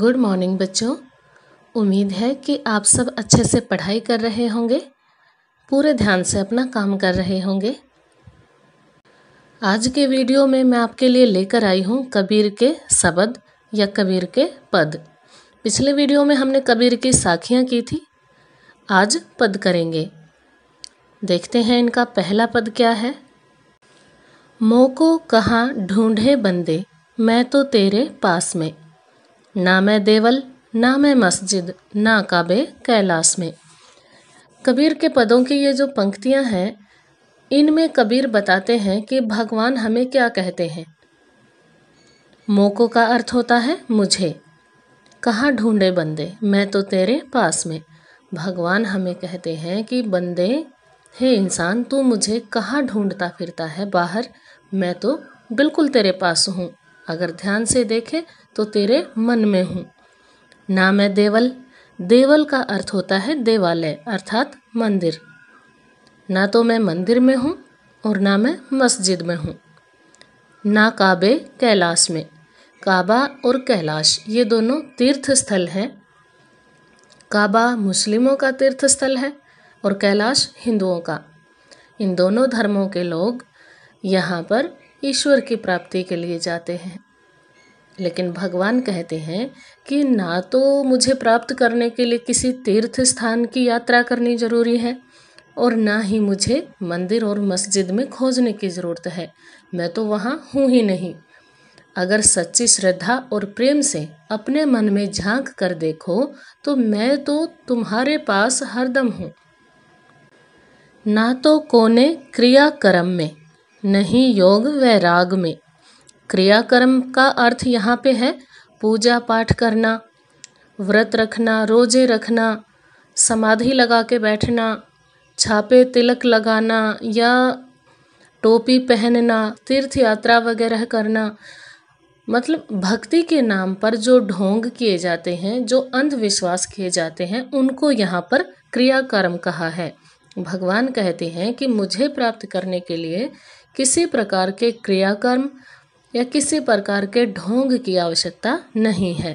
good morning बच्चों उम्मीद है कि आप सब अच्छे से पढ़ाई कर रहे होंगे पूरे ध्यान से अपना काम कर रहे होंगे आज के वीडियो में मैं आपके लिए लेकर आई हूँ कबीर के शब्द या कबीर के पद पिछले वीडियो में हमने कबीर की साखियाँ की थी आज पद करेंगे देखते हैं इनका पहला पद क्या है मोको कहाँ ढूंढे बंदे मैं तो तेरे पास में ना मैं देवल ना मैं मस्जिद ना काबे कैलाश में कबीर के पदों की ये जो पंक्तियाँ हैं इनमें कबीर बताते हैं कि भगवान हमें क्या कहते हैं मोको का अर्थ होता है मुझे कहाँ ढूंढे बंदे मैं तो तेरे पास में भगवान हमें कहते हैं कि बंदे हे इंसान तू मुझे कहाँ ढूंढता फिरता है बाहर मैं तो बिल्कुल तेरे पास हूँ अगर ध्यान से देखे तो तेरे मन में हूँ नाम है देवल देवल का अर्थ होता है देवालय अर्थात मंदिर ना तो मैं मंदिर में हूँ और ना मैं मस्जिद में हूँ ना काबे कैलाश में काबा और कैलाश ये दोनों तीर्थ स्थल हैं काबा मुस्लिमों का तीर्थ स्थल है और कैलाश हिंदुओं का इन दोनों धर्मों के लोग यहाँ पर ईश्वर की प्राप्ति के लिए जाते हैं लेकिन भगवान कहते हैं कि ना तो मुझे प्राप्त करने के लिए किसी तीर्थ स्थान की यात्रा करनी ज़रूरी है और ना ही मुझे मंदिर और मस्जिद में खोजने की ज़रूरत है मैं तो वहाँ हूँ ही नहीं अगर सच्ची श्रद्धा और प्रेम से अपने मन में झांक कर देखो तो मैं तो तुम्हारे पास हरदम हूँ ना तो कोने क्रिया कर्म में नहीं योग वैराग में क्रियाकर्म का अर्थ यहाँ पे है पूजा पाठ करना व्रत रखना रोजे रखना समाधि लगा के बैठना छापे तिलक लगाना या टोपी पहनना तीर्थ यात्रा वगैरह करना मतलब भक्ति के नाम पर जो ढोंग किए जाते हैं जो अंधविश्वास किए जाते हैं उनको यहाँ पर क्रियाकर्म कहा है भगवान कहते हैं कि मुझे प्राप्त करने के लिए किसी प्रकार के क्रियाकर्म या किसी प्रकार के ढोंग की आवश्यकता नहीं है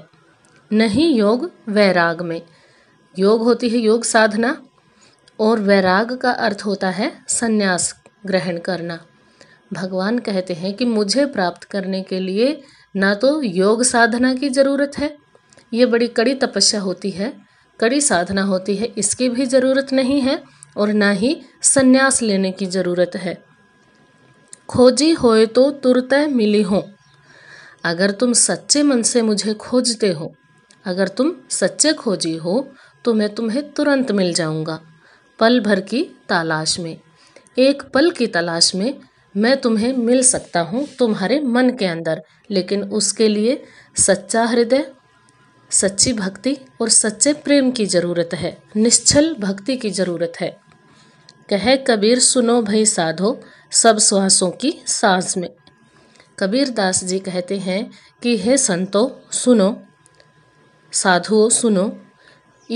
नहीं योग वैराग में योग होती है योग साधना और वैराग का अर्थ होता है संन्यास ग्रहण करना भगवान कहते हैं कि मुझे प्राप्त करने के लिए ना तो योग साधना की ज़रूरत है ये बड़ी कड़ी तपस्या होती है कड़ी साधना होती है इसकी भी ज़रूरत नहीं है और ना ही संन्यास लेने की ज़रूरत है खोजी होए तो तुरत मिली हो अगर तुम सच्चे मन से मुझे खोजते हो अगर तुम सच्चे खोजी हो तो मैं तुम्हें तुरंत मिल जाऊंगा पल भर की तलाश में एक पल की तलाश में मैं तुम्हें मिल सकता हूँ तुम्हारे मन के अंदर लेकिन उसके लिए सच्चा हृदय सच्ची भक्ति और सच्चे प्रेम की ज़रूरत है निश्चल भक्ति की ज़रूरत है कहे कबीर सुनो भई साधो सब श्वासों की सांस में कबीर दास जी कहते हैं कि हे संतो सुनो साधुओं सुनो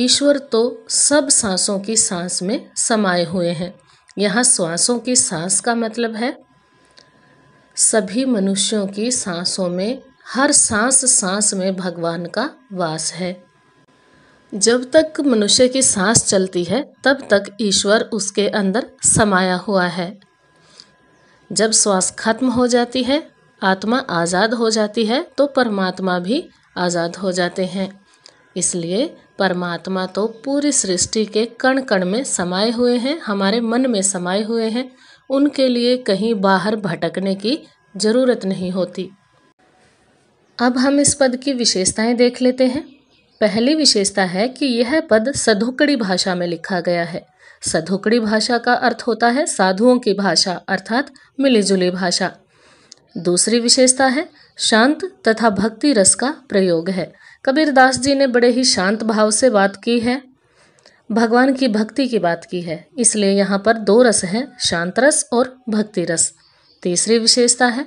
ईश्वर तो सब सांसों की सांस में समाये हुए हैं यहाँ श्वासों की सांस का मतलब है सभी मनुष्यों की सांसों में हर सांस सांस में भगवान का वास है जब तक मनुष्य की सांस चलती है तब तक ईश्वर उसके अंदर समाया हुआ है जब श्वास खत्म हो जाती है आत्मा आज़ाद हो जाती है तो परमात्मा भी आज़ाद हो जाते हैं इसलिए परमात्मा तो पूरी सृष्टि के कण कण में समाये हुए हैं हमारे मन में समाये हुए हैं उनके लिए कहीं बाहर भटकने की ज़रूरत नहीं होती अब हम इस पद की विशेषताएं देख लेते हैं पहली विशेषता है कि यह पद सधुकड़ी भाषा में लिखा गया है सधुकड़ी भाषा का अर्थ होता है साधुओं की भाषा अर्थात मिलीजुली भाषा दूसरी विशेषता है शांत तथा भक्ति रस का प्रयोग है कबीरदास जी ने बड़े ही शांत भाव से बात की है भगवान की भक्ति की बात की है इसलिए यहाँ पर दो रस हैं शांत रस और भक्ति रस तीसरी विशेषता है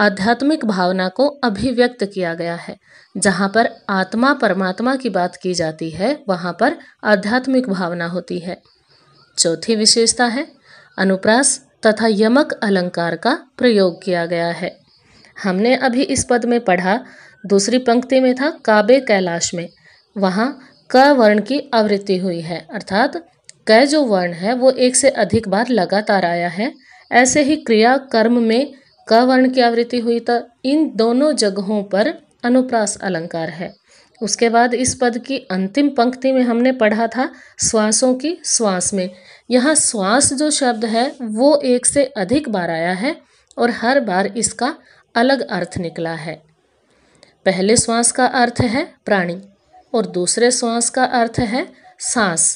आध्यात्मिक भावना को अभिव्यक्त किया गया है जहाँ पर आत्मा परमात्मा की बात की जाती है वहाँ पर आध्यात्मिक भावना होती है चौथी विशेषता है अनुप्रास तथा यमक अलंकार का प्रयोग किया गया है हमने अभी इस पद में पढ़ा दूसरी पंक्ति में था काबे कैलाश में वहाँ क वर्ण की आवृत्ति हुई है अर्थात क जो वर्ण है वो एक से अधिक बार लगातार आया है ऐसे ही क्रिया कर्म में क वर्ण की आवृत्ति हुई तो इन दोनों जगहों पर अनुप्रास अलंकार है उसके बाद इस पद की अंतिम पंक्ति में हमने पढ़ा था श्वासों की श्वास में यहाँ श्वास जो शब्द है वो एक से अधिक बार आया है और हर बार इसका अलग अर्थ निकला है पहले श्वास का अर्थ है प्राणी और दूसरे श्वास का अर्थ है सांस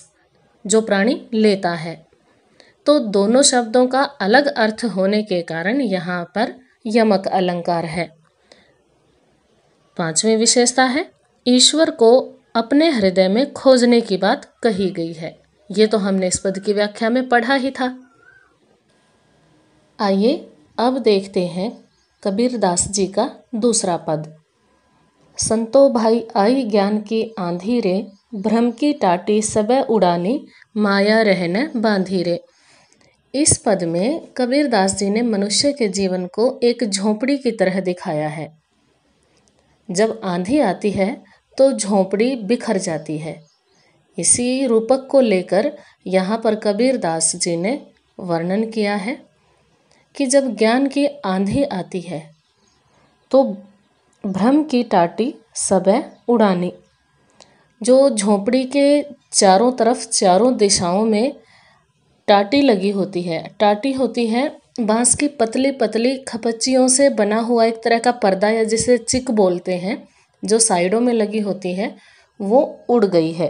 जो प्राणी लेता है तो दोनों शब्दों का अलग अर्थ होने के कारण यहाँ पर यमक अलंकार है पांचवी विशेषता है ईश्वर को अपने हृदय में खोजने की बात कही गई है ये तो हमने इस पद की व्याख्या में पढ़ा ही था आइए अब देखते हैं कबीरदास जी का दूसरा पद संतो भाई आई ज्ञान की आंधी रे भ्रम की टाटी सब उड़ानी माया रहने बांधी रे इस पद में कबीरदास जी ने मनुष्य के जीवन को एक झोंपड़ी की तरह दिखाया है जब आंधी आती है तो झोंपड़ी बिखर जाती है इसी रूपक को लेकर यहाँ पर कबीरदास जी ने वर्णन किया है कि जब ज्ञान की आंधी आती है तो भ्रम की टाटी सब उड़ानी जो झोपड़ी के चारों तरफ चारों दिशाओं में टाटी लगी होती है टाटी होती है बाँस की पतली पतली खपच्चियों से बना हुआ एक तरह का पर्दा या जिसे चिक बोलते हैं जो साइडों में लगी होती है वो उड़ गई है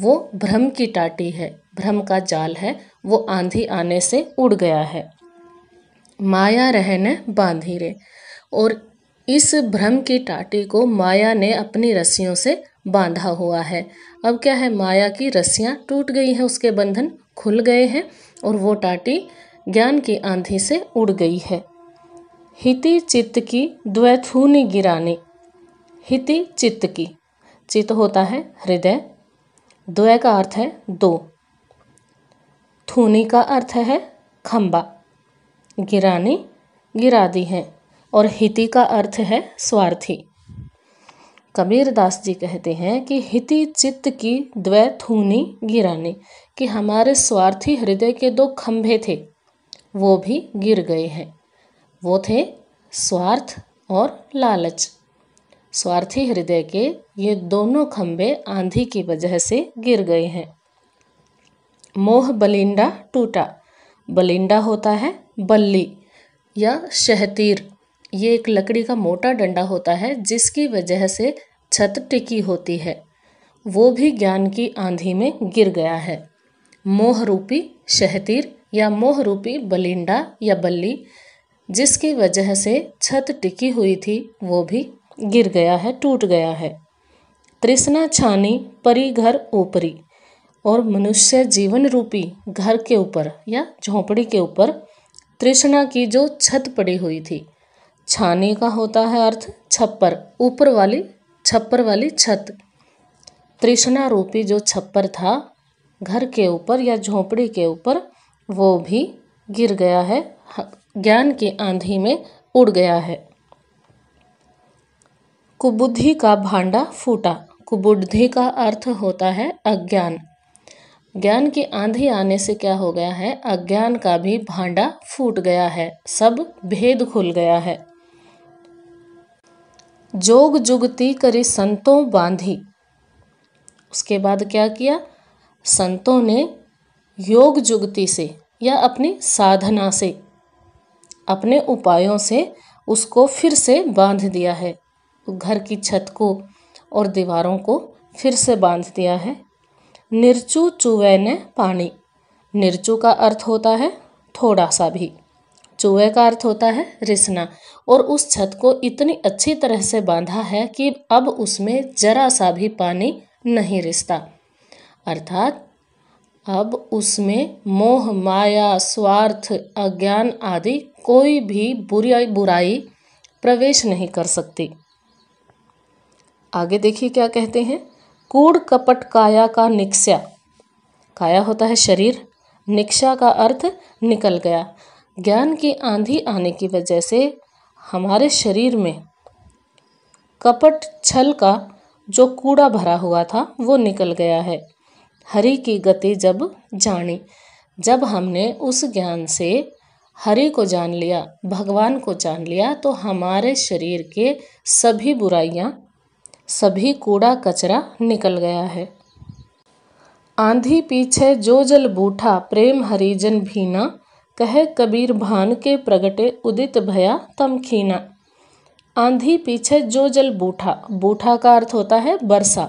वो भ्रम की टाटी है भ्रम का जाल है वो आंधी आने से उड़ गया है माया रहने बांधी रे और इस भ्रम की टाटी को माया ने अपनी रस्सियों से बांधा हुआ है अब क्या है माया की रस्सियाँ टूट गई हैं उसके बंधन खुल गए हैं और वो टाटी ज्ञान की आंधी से उड़ गई है हिति चित्त की द्वैथूनी गिरानी हिति चित्त की चित्त होता है हृदय द्वै का अर्थ है दो थूनी का अर्थ है खम्बा गिरानी गिरा दी है और हिति का अर्थ है स्वार्थी कबीर दास जी कहते हैं कि हिति चित्त की द्वै थूनी गिराने कि हमारे स्वार्थी हृदय के दो खंभे थे वो भी गिर गए हैं वो थे स्वार्थ और लालच स्वार्थी हृदय के ये दोनों खंभे आंधी की वजह से गिर गए हैं मोह बलिंडा टूटा बलिंडा होता है बल्ली या शहतीर ये एक लकड़ी का मोटा डंडा होता है जिसकी वजह से छत टिकी होती है वो भी ज्ञान की आंधी में गिर गया है मोह रूपी शहतीर या मोह रूपी बलिंडा या बल्ली जिसकी वजह से छत टिकी हुई थी वो भी गिर गया है टूट गया है तृष्णा छानी परी घर ऊपरी और मनुष्य जीवन रूपी घर के ऊपर या झोंपड़ी के ऊपर तृष्णा की जो छत पड़ी हुई थी छाने का होता है अर्थ छप्पर ऊपर वाली छप्पर वाली छत तृष्णा रूपी जो छप्पर था घर के ऊपर या झोपड़ी के ऊपर वो भी गिर गया है ज्ञान की आंधी में उड़ गया है कुबुद्धि का भांडा फूटा कुबुद्धि का अर्थ होता है अज्ञान ज्ञान की आंधी आने से क्या हो गया है अज्ञान का भी भांडा फूट गया है सब भेद खुल गया है जोग जुगती करे संतों बांधी उसके बाद क्या किया संतों ने योग जुगती से या अपनी साधना से अपने उपायों से उसको फिर से बांध दिया है घर की छत को और दीवारों को फिर से बांध दिया है निर्चु ने पानी निरचू का अर्थ होता है थोड़ा सा भी चूहे का अर्थ होता है रिसना और उस छत को इतनी अच्छी तरह से बांधा है कि अब उसमें जरा सा भी पानी नहीं रिसता अर्थात अब उसमें मोह माया स्वार्थ अज्ञान आदि कोई भी बुराई बुराई प्रवेश नहीं कर सकती आगे देखिए क्या कहते हैं कूड़ कपट काया का निक्सा काया होता है शरीर निक्षा का अर्थ निकल गया ज्ञान की आंधी आने की वजह से हमारे शरीर में कपट छल का जो कूड़ा भरा हुआ था वो निकल गया है हरि की गति जब जानी जब हमने उस ज्ञान से हरि को जान लिया भगवान को जान लिया तो हमारे शरीर के सभी बुराइयाँ सभी कूड़ा कचरा निकल गया है आंधी पीछे जो जल बूठा प्रेम हरिजन भीना कह कबीर भान के प्रगटे उदित भया तमखीना आंधी पीछे जो जल बूठा बूठा का अर्थ होता है बरसा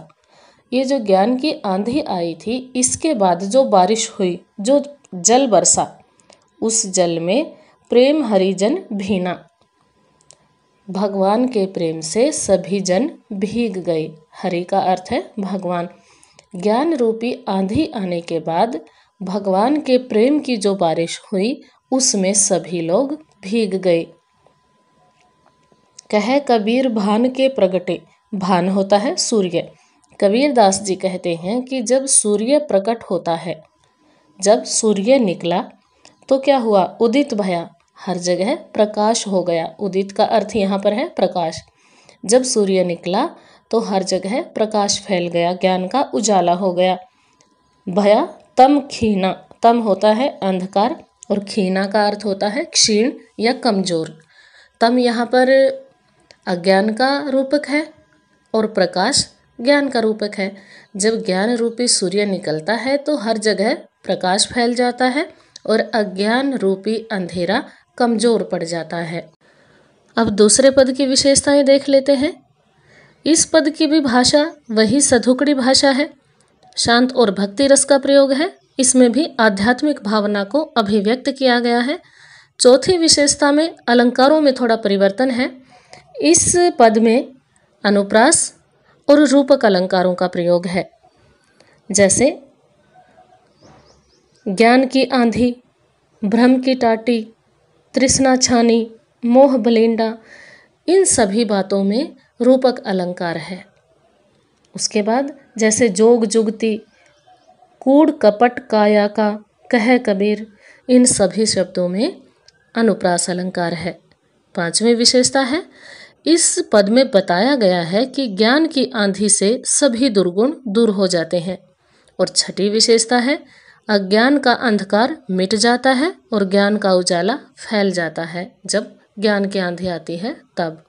ये जो ज्ञान की आंधी आई थी इसके बाद जो बारिश हुई जो जल बरसा उस जल में प्रेम हरिजन भीना भगवान के प्रेम से सभी जन भीग गए हरि का अर्थ है भगवान ज्ञान रूपी आंधी आने के बाद भगवान के प्रेम की जो बारिश हुई उसमें सभी लोग भीग गए कह कबीर भान के प्रगटे भान होता है सूर्य कबीर दास जी कहते हैं कि जब सूर्य प्रकट होता है जब सूर्य निकला तो क्या हुआ उदित भया हर जगह प्रकाश हो गया उदित का अर्थ यहाँ पर है प्रकाश जब सूर्य निकला तो हर जगह प्रकाश फैल गया ज्ञान का उजाला हो गया भया तम खीना तम होता है अंधकार और खीना का अर्थ होता है क्षीण या कमजोर तम यहाँ पर अज्ञान का रूपक है और प्रकाश ज्ञान का रूपक है जब ज्ञान रूपी सूर्य निकलता है तो हर जगह प्रकाश फैल जाता है और अज्ञान रूपी अंधेरा कमजोर पड़ जाता है अब दूसरे पद की विशेषताएं देख लेते हैं इस पद की भी भाषा वही सधुकड़ी भाषा है शांत और भक्ति रस का प्रयोग है इसमें भी आध्यात्मिक भावना को अभिव्यक्त किया गया है चौथी विशेषता में अलंकारों में थोड़ा परिवर्तन है इस पद में अनुप्रास और रूपक अलंकारों का प्रयोग है जैसे ज्ञान की आंधी भ्रम की टाटी तृष्णा छानी मोह बलेंडा इन सभी बातों में रूपक अलंकार है उसके बाद जैसे जोग जुगती कूड़ कपट काया का कह कबीर इन सभी शब्दों में अनुप्रास अलंकार है पांचवी विशेषता है इस पद में बताया गया है कि ज्ञान की आंधी से सभी दुर्गुण दूर हो जाते हैं और छठी विशेषता है अज्ञान का अंधकार मिट जाता है और ज्ञान का उजाला फैल जाता है जब ज्ञान की आंधी आती है तब